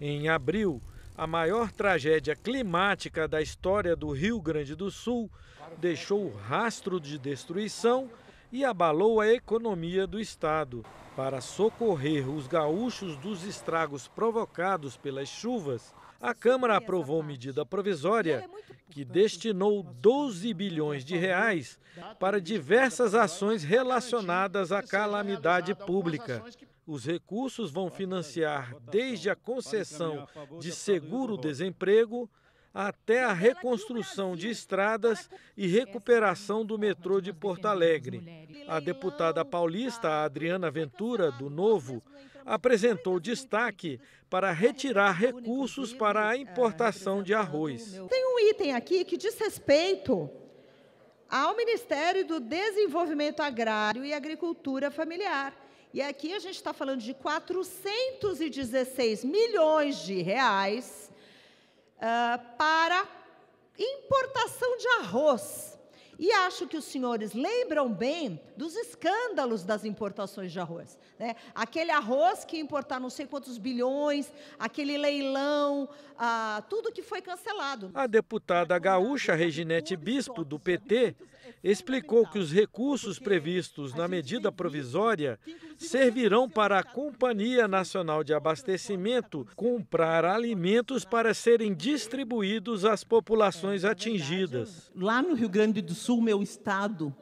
Em abril, a maior tragédia climática da história do Rio Grande do Sul é. deixou rastro de destruição e abalou a economia do estado. Para socorrer os gaúchos dos estragos provocados pelas chuvas, a Câmara aprovou medida provisória é que destinou 12 bilhões de reais para diversas ações relacionadas à calamidade pública. Os recursos vão financiar desde a concessão de seguro-desemprego até a reconstrução de estradas e é recuperação do metrô de Porto Alegre. A deputada tá? paulista Adriana Ventura, do Novo, apresentou destaque para retirar recursos para a ah, importação de arroz. Tem um item aqui que diz respeito ao Ministério do Desenvolvimento Agrário e Agricultura Familiar e aqui a gente está falando de 416 milhões de reais uh, para importação de arroz. E acho que os senhores lembram bem dos escândalos das importações de arroz. Né? Aquele arroz que importar não sei quantos bilhões, aquele leilão, ah, tudo que foi cancelado. A deputada gaúcha Reginete Bispo, do PT, explicou que os recursos previstos na medida provisória servirão para a Companhia Nacional de Abastecimento comprar alimentos para serem distribuídos às populações atingidas. Lá no Rio Grande do Sul, meu estado,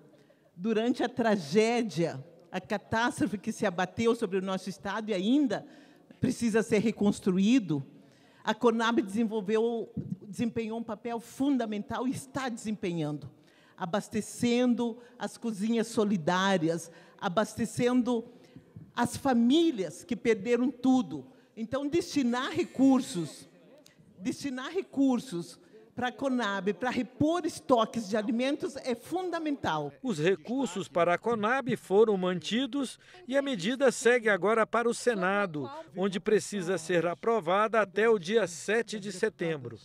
durante a tragédia, a catástrofe que se abateu sobre o nosso estado e ainda precisa ser reconstruído, a Conab desenvolveu, desempenhou um papel fundamental e está desempenhando abastecendo as cozinhas solidárias, abastecendo as famílias que perderam tudo. Então, destinar recursos, destinar recursos para a Conab, para repor estoques de alimentos é fundamental. Os recursos para a Conab foram mantidos e a medida segue agora para o Senado, onde precisa ser aprovada até o dia 7 de setembro.